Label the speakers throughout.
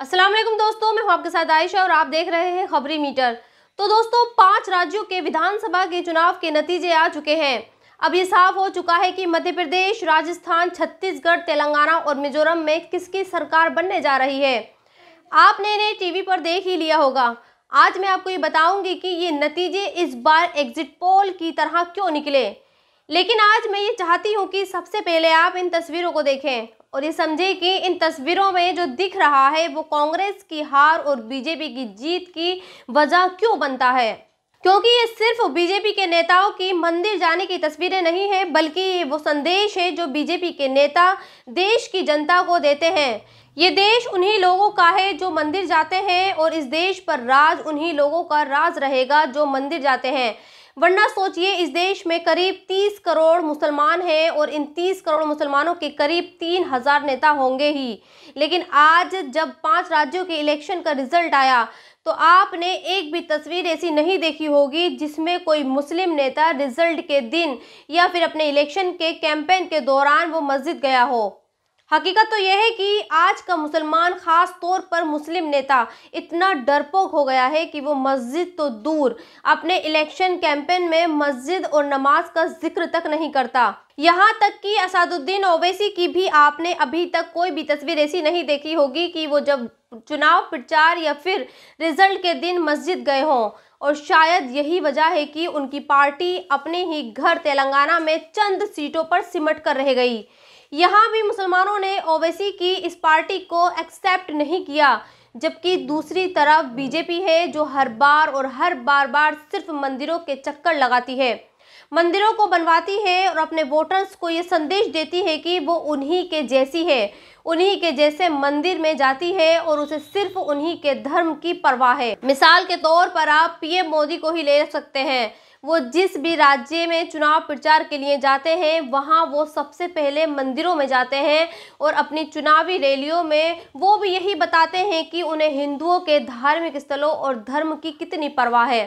Speaker 1: अस्सलाम वालेकुम दोस्तों मैं हूं आपके साथ आयशा और आप देख रहे हैं खबरी मीटर तो दोस्तों पांच राज्यों के विधानसभा के चुनाव के नतीजे आ चुके हैं अब ये साफ हो चुका है कि मध्य प्रदेश राजस्थान छत्तीसगढ़ तेलंगाना और मिजोरम में किसकी सरकार बनने जा रही है आपने इन्हें टीवी पर देख ही लिया होगा आज मैं आपको ये बताऊंगी कि ये नतीजे इस बार एग्जिट पोल की तरह क्यों निकले लेकिन आज मैं ये चाहती हूँ कि सबसे पहले आप इन तस्वीरों को देखें और ये समझे कि इन तस्वीरों में जो दिख रहा है वो कांग्रेस की हार और बीजेपी की जीत की वजह क्यों बनता है क्योंकि ये सिर्फ बीजेपी के नेताओं की मंदिर जाने की तस्वीरें नहीं है बल्कि ये वो संदेश है जो बीजेपी के नेता देश की जनता को देते हैं ये देश उन्हीं लोगों का है जो मंदिर जाते हैं और इस देश पर राज उन्हीं लोगों का राज रहेगा जो मंदिर जाते हैं वरना सोचिए इस देश में करीब 30 करोड़ मुसलमान हैं और इन 30 करोड़ मुसलमानों के करीब 3000 नेता होंगे ही लेकिन आज जब पांच राज्यों के इलेक्शन का रिजल्ट आया तो आपने एक भी तस्वीर ऐसी नहीं देखी होगी जिसमें कोई मुस्लिम नेता रिजल्ट के दिन या फिर अपने इलेक्शन के कैंपेन के दौरान वो मस्जिद गया हो हकीकत तो यह है कि आज का मुसलमान ख़ास तौर पर मुस्लिम नेता इतना डरपोक हो गया है कि वो मस्जिद तो दूर अपने इलेक्शन कैंपेन में मस्जिद और नमाज का जिक्र तक नहीं करता यहाँ तक कि असादुद्दीन ओवैसी की भी आपने अभी तक कोई भी तस्वीर ऐसी नहीं देखी होगी कि वो जब चुनाव प्रचार या फिर रिजल्ट के दिन मस्जिद गए हों और शायद यही वजह है कि उनकी पार्टी अपने ही घर तेलंगाना में चंद सीटों पर सिमट कर रह गई यहाँ भी मुसलमानों ने ओवैसी की इस पार्टी को एक्सेप्ट नहीं किया जबकि दूसरी तरफ बीजेपी है जो हर बार और हर बार बार सिर्फ मंदिरों के चक्कर लगाती है मंदिरों को बनवाती है और अपने वोटर्स को ये संदेश देती है कि वो उन्हीं के जैसी है उन्हीं के जैसे मंदिर में जाती है और उसे सिर्फ उन्हीं के धर्म की परवाह है मिसाल के तौर पर आप पीएम मोदी को ही ले सकते हैं वो जिस भी राज्य में चुनाव प्रचार के लिए जाते हैं वहाँ वो सबसे पहले मंदिरों में जाते हैं और अपनी चुनावी रैलियों में वो भी यही बताते हैं कि उन्हें हिंदुओं के धार्मिक स्थलों और धर्म की कितनी परवाह है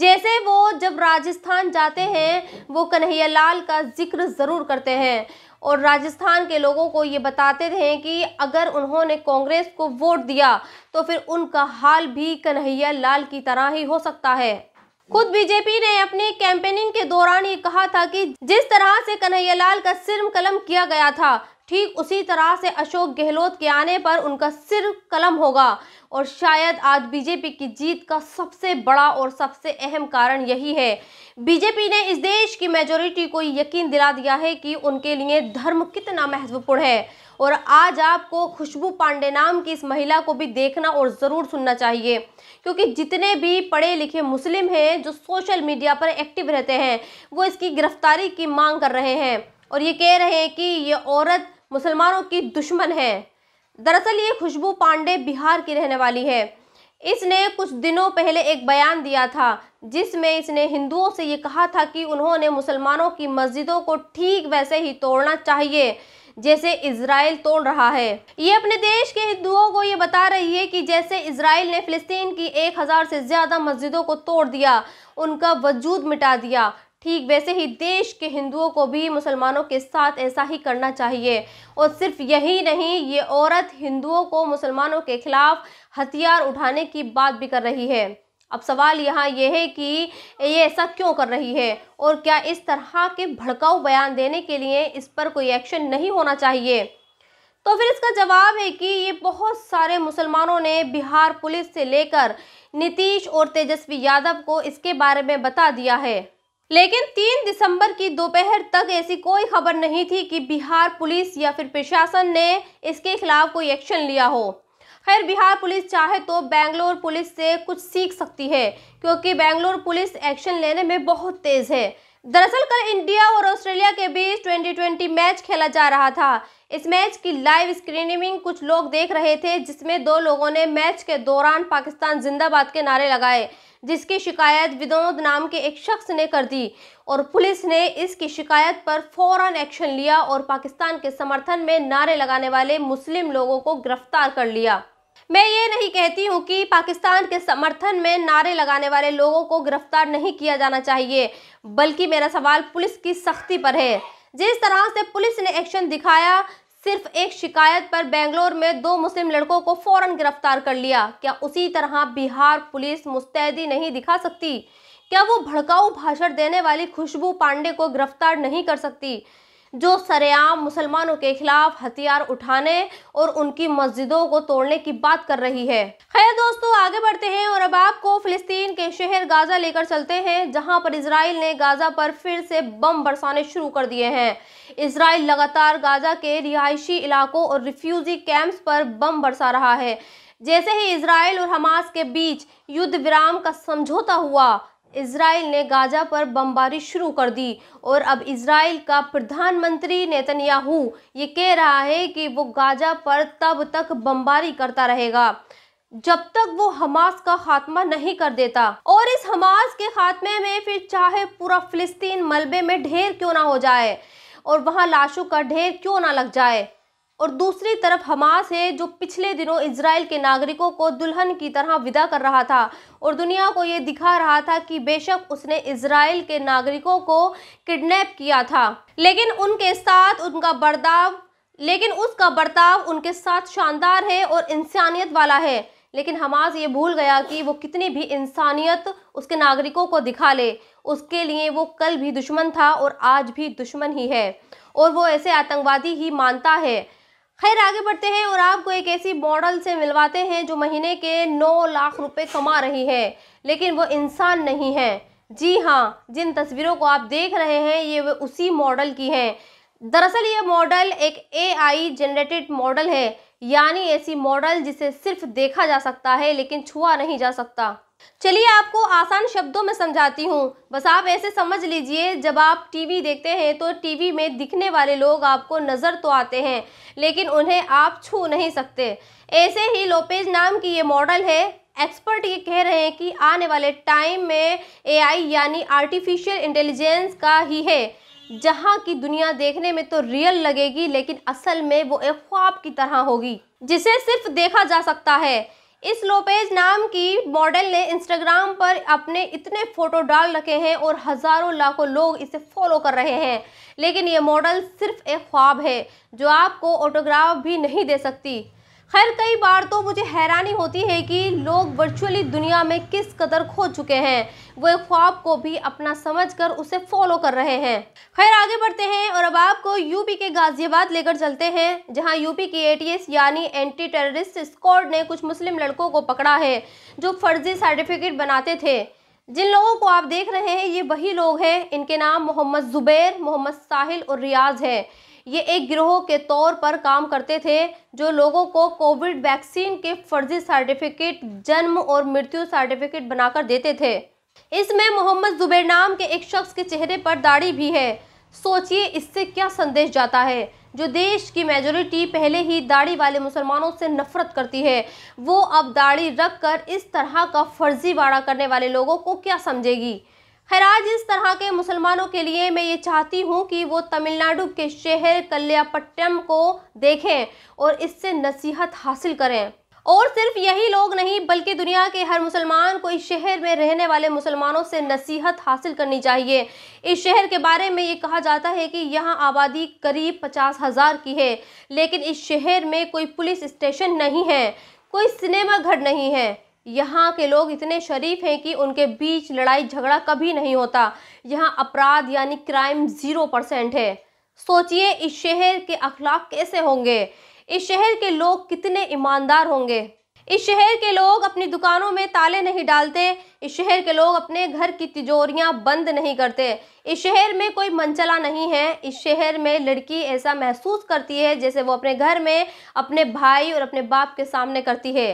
Speaker 1: जैसे वो जब राजस्थान जाते हैं वो कन्हैया लाल का जिक्र ज़रूर करते हैं और राजस्थान के लोगों को ये बताते थे कि अगर उन्होंने कांग्रेस को वोट दिया तो फिर उनका हाल भी कन्हैया लाल की तरह ही हो सकता है खुद बीजेपी ने अपने कैंपेनिंग के दौरान ये कहा था कि जिस तरह से कन्हैयालाल का सिर कलम किया गया था ठीक उसी तरह से अशोक गहलोत के आने पर उनका सिर कलम होगा और शायद आज बीजेपी की जीत का सबसे बड़ा और सबसे अहम कारण यही है बीजेपी ने इस देश की मेजोरिटी को यकीन दिला दिया है कि उनके लिए धर्म कितना महत्वपूर्ण है और आज आपको खुशबू पांडे नाम की इस महिला को भी देखना और ज़रूर सुनना चाहिए क्योंकि जितने भी पढ़े लिखे मुस्लिम हैं जो सोशल मीडिया पर एक्टिव रहते हैं वो इसकी गिरफ्तारी की मांग कर रहे हैं और ये कह रहे हैं कि ये औरत मुसलमानों की दुश्मन है दरअसल ये खुशबू पांडे बिहार की रहने वाली है इसने कुछ दिनों पहले एक बयान दिया था जिसमें इसने हिंदुओं से ये कहा था कि उन्होंने मुसलमानों की मस्जिदों को ठीक वैसे ही तोड़ना चाहिए जैसे इसराइल तोड़ रहा है ये अपने देश के हिंदुओं को ये बता रही है कि जैसे इसराइल ने फिलिस्तीन की एक हज़ार से ज़्यादा मस्जिदों को तोड़ दिया उनका वजूद मिटा दिया ठीक वैसे ही देश के हिंदुओं को भी मुसलमानों के साथ ऐसा ही करना चाहिए और सिर्फ यही नहीं ये औरत हिंदुओं को मुसलमानों के खिलाफ हथियार उठाने की बात भी कर रही है अब सवाल यहाँ यह है कि ये ऐसा क्यों कर रही है और क्या इस तरह के भड़काऊ बयान देने के लिए इस पर कोई एक्शन नहीं होना चाहिए तो फिर इसका जवाब है कि ये बहुत सारे मुसलमानों ने बिहार पुलिस से लेकर नीतीश और तेजस्वी यादव को इसके बारे में बता दिया है लेकिन तीन दिसंबर की दोपहर तक ऐसी कोई खबर नहीं थी कि बिहार पुलिस या फिर प्रशासन ने इसके खिलाफ कोई एक्शन लिया हो खैर बिहार पुलिस चाहे तो बेंगलोर पुलिस से कुछ सीख सकती है क्योंकि बेंगलोर पुलिस एक्शन लेने में बहुत तेज़ है दरअसल कल इंडिया और ऑस्ट्रेलिया के बीच 2020 मैच खेला जा रहा था इस मैच की लाइव स्क्रीनिंग कुछ लोग देख रहे थे जिसमें दो लोगों ने मैच के दौरान पाकिस्तान जिंदाबाद के नारे लगाए जिसकी शिकायत विनोद नाम के एक शख्स ने कर दी और पुलिस ने इसकी शिकायत पर फौरन एक्शन लिया और पाकिस्तान के समर्थन में नारे लगाने वाले मुस्लिम लोगों को गिरफ्तार कर लिया मैं ये नहीं कहती हूँ कि पाकिस्तान के समर्थन में नारे लगाने वाले लोगों को गिरफ्तार नहीं किया जाना चाहिए बल्कि मेरा सवाल पुलिस की सख्ती पर है जिस तरह से पुलिस ने एक्शन दिखाया सिर्फ एक शिकायत पर बेंगलोर में दो मुस्लिम लड़कों को फौरन गिरफ्तार कर लिया क्या उसी तरह बिहार पुलिस मुस्तैदी नहीं दिखा सकती क्या वो भड़काऊ भाषण देने वाली खुशबू पांडे को गिरफ्तार नहीं कर सकती जो सरेआम मुसलमानों के खिलाफ हथियार उठाने और उनकी मस्जिदों को तोड़ने की बात कर रही है खैर दोस्तों आगे बढ़ते हैं और अब आपको फिलिस्तीन के शहर गाजा लेकर चलते हैं जहां पर इसराइल ने गाजा पर फिर से बम बरसाने शुरू कर दिए हैं इसराइल लगातार गाजा के रिहायशी इलाकों और रिफ्यूजी कैंप्स पर बम बरसा रहा है जैसे ही इसराइल और हमास के बीच युद्ध विराम का समझौता हुआ इसराइल ने गाजा पर बमबारी शुरू कर दी और अब इसराइल का प्रधानमंत्री नेतन्याहू ये कह रहा है कि वो गाजा पर तब तक बमबारी करता रहेगा जब तक वो हमास का खात्मा नहीं कर देता और इस हमास के खात्मे में फिर चाहे पूरा फिलिस्तीन मलबे में ढेर क्यों ना हो जाए और वहाँ लाशों का ढेर क्यों ना लग जाए और दूसरी तरफ हमास है जो पिछले दिनों इसराइल के नागरिकों को दुल्हन की तरह विदा कर रहा था और दुनिया को ये दिखा रहा था कि बेशक उसने इसराइल के नागरिकों को किडनैप किया था लेकिन उनके साथ उनका बर्ताव लेकिन उसका बर्ताव उनके साथ शानदार है और इंसानियत वाला है लेकिन हमास ये भूल गया कि वो कितनी भी इंसानियत उसके नागरिकों को दिखा ले उसके लिए वो कल भी दुश्मन था और आज भी दुश्मन ही है और वो ऐसे आतंकवादी ही मानता है खैर आगे बढ़ते हैं और आपको एक ऐसी मॉडल से मिलवाते हैं जो महीने के नौ लाख रुपए कमा रही है लेकिन वो इंसान नहीं है जी हाँ जिन तस्वीरों को आप देख रहे हैं ये वो उसी मॉडल की हैं दरअसल ये मॉडल एक एआई जनरेटेड मॉडल है यानी ऐसी मॉडल जिसे सिर्फ देखा जा सकता है लेकिन छुआ नहीं जा सकता चलिए आपको आसान शब्दों में समझाती हूँ बस आप ऐसे समझ लीजिए जब आप टीवी देखते हैं तो टीवी में दिखने वाले लोग आपको नज़र तो आते हैं लेकिन उन्हें आप छू नहीं सकते ऐसे ही लोपेज नाम की ये मॉडल है एक्सपर्ट ये कह रहे हैं कि आने वाले टाइम में एआई यानी आर्टिफिशियल इंटेलिजेंस का ही है जहाँ की दुनिया देखने में तो रियल लगेगी लेकिन असल में वो एक ख्वाब की तरह होगी जिसे सिर्फ देखा जा सकता है इस लोपेज नाम की मॉडल ने इंस्टाग्राम पर अपने इतने फ़ोटो डाल रखे हैं और हज़ारों लाखों लोग इसे फॉलो कर रहे हैं लेकिन ये मॉडल सिर्फ एक ख्वाब है जो आपको ऑटोग्राफ भी नहीं दे सकती खैर कई बार तो मुझे हैरानी होती है कि लोग वर्चुअली दुनिया में किस कदर खो चुके हैं वो ख्वाब को भी अपना समझकर उसे फॉलो कर रहे हैं खैर आगे बढ़ते हैं और अब आपको यूपी के गाजियाबाद लेकर चलते हैं जहां यूपी की एटीएस यानी एंटी टेररिस्ट स्कॉड ने कुछ मुस्लिम लड़कों को पकड़ा है जो फर्जी सर्टिफिकेट बनाते थे जिन लोगों को आप देख रहे हैं ये वही लोग हैं इनके नाम मोहम्मद ज़ुबैर मोहम्मद साहिल और रियाज है ये एक गिरोह के तौर पर काम करते थे जो लोगों को कोविड वैक्सीन के फर्जी सर्टिफिकेट जन्म और मृत्यु सर्टिफिकेट बनाकर देते थे इसमें मोहम्मद जुबैर नाम के एक शख्स के चेहरे पर दाढ़ी भी है सोचिए इससे क्या संदेश जाता है जो देश की मेजोरिटी पहले ही दाढ़ी वाले मुसलमानों से नफरत करती है वो अब दाढ़ी रख कर इस तरह का फर्जीवाड़ा करने वाले लोगों को क्या समझेगी खैराज इस तरह के मुसलमानों के लिए मैं ये चाहती हूँ कि वो तमिलनाडु के शहर कल्यापट्टम को देखें और इससे नसीहत हासिल करें और सिर्फ यही लोग नहीं बल्कि दुनिया के हर मुसलमान को इस शहर में रहने वाले मुसलमानों से नसीहत हासिल करनी चाहिए इस शहर के बारे में ये कहा जाता है कि यहाँ आबादी करीब पचास हज़ार की है लेकिन इस शहर में कोई पुलिस स्टेशन नहीं है कोई सिनेमा घर नहीं है यहाँ के लोग इतने शरीफ हैं कि उनके बीच लड़ाई झगड़ा कभी नहीं होता यहाँ अपराध यानी क्राइम ज़ीरो परसेंट है सोचिए इस शहर के अखलाक कैसे होंगे इस शहर के लोग कितने ईमानदार होंगे इस शहर के लोग अपनी दुकानों में ताले नहीं डालते इस शहर के लोग अपने घर की तिजोरियां बंद नहीं करते इस शहर में कोई मनचला नहीं है इस शहर में लड़की ऐसा महसूस करती है जैसे वो अपने घर में अपने भाई और अपने बाप के सामने करती है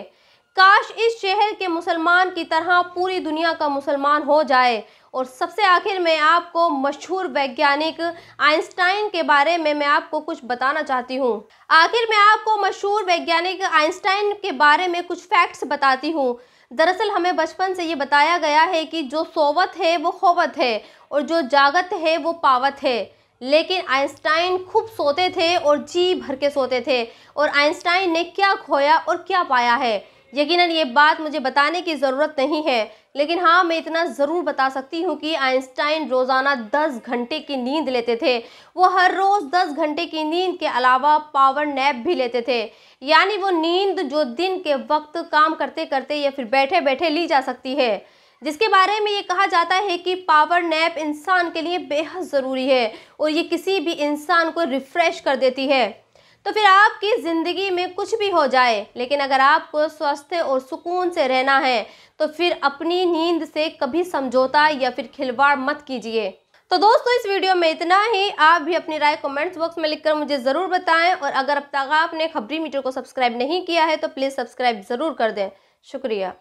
Speaker 1: काश इस शहर के मुसलमान की तरह पूरी दुनिया का मुसलमान हो जाए और सबसे आखिर में आपको मशहूर वैज्ञानिक आइंस्टाइन के बारे में मैं आपको कुछ बताना चाहती हूँ आखिर में आपको मशहूर वैज्ञानिक आइंस्टाइन के बारे में कुछ फैक्ट्स बताती हूँ दरअसल हमें बचपन से ये बताया गया है कि जो सोवत है वो खोवत है और जो जागत है वो पावत है लेकिन आइंस्टाइन खूब सोते थे और जी भर के सोते थे और आइंस्टाइन ने क्या खोया और क्या पाया है यकीनन ये बात मुझे बताने की ज़रूरत नहीं है लेकिन हाँ मैं इतना ज़रूर बता सकती हूँ कि आइंस्टाइन रोज़ाना 10 घंटे की नींद लेते थे वो हर रोज़ 10 घंटे की नींद के अलावा पावर नैप भी लेते थे यानी वो नींद जो दिन के वक्त काम करते करते या फिर बैठे बैठे ली जा सकती है जिसके बारे में ये कहा जाता है कि पावर नैप इंसान के लिए बेहद ज़रूरी है और ये किसी भी इंसान को रिफ़्रेश कर देती है तो फिर आपकी ज़िंदगी में कुछ भी हो जाए लेकिन अगर आपको स्वस्थ और सुकून से रहना है तो फिर अपनी नींद से कभी समझौता या फिर खिलवाड़ मत कीजिए तो दोस्तों इस वीडियो में इतना ही आप भी अपनी राय कमेंट्स बॉक्स में लिखकर मुझे ज़रूर बताएं और अगर अब तक आपने खबरी मीटर को सब्सक्राइब नहीं किया है तो प्लीज़ सब्सक्राइब ज़रूर कर दें शुक्रिया